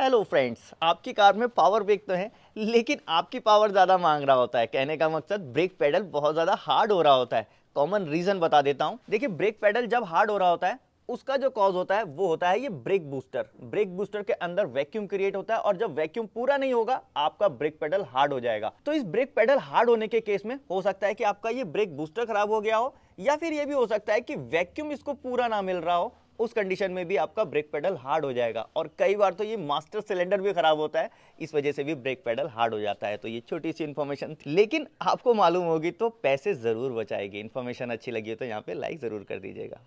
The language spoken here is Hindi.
हेलो फ्रेंड्स आपकी कार में पावर ब्रेक तो है लेकिन आपकी पावर ज़्यादा मांग रहा होता है कहने का मकसद ब्रेक पैडल बहुत ज़्यादा हार्ड हो रहा होता है कॉमन रीज़न बता देता हूँ देखिए ब्रेक पैडल जब हार्ड हो रहा होता है उसका जो कॉज होता है वो होता है ये ब्रेक बूस्टर ब्रेक बूस्टर के अंदर वैक्यूम क्रिएट होता है और जब वैक्यूम पूरा नहीं होगा आपका ब्रेक पेडल हार्ड हो जाएगा तो इस ब्रेक पेडल हार्ड होने के केस में हो सकता है कि आपका ये ब्रेक बूस्टर खराब हो गया हो या फिर ये भी हो सकता है कि वैक्यूम इसको पूरा ना मिल रहा हो उस कंडीशन में भी आपका ब्रेक पेडल हार्ड हो जाएगा और कई बार तो ये मास्टर सिलेंडर भी खराब होता है इस वजह से भी ब्रेक पेडल हार्ड हो जाता है तो ये छोटी सी इन्फॉर्मेशन थी लेकिन आपको मालूम होगी तो पैसे ज़रूर बचाएगी इन्फॉर्मेशन अच्छी लगी हो तो यहाँ पे लाइक ज़रूर कर दीजिएगा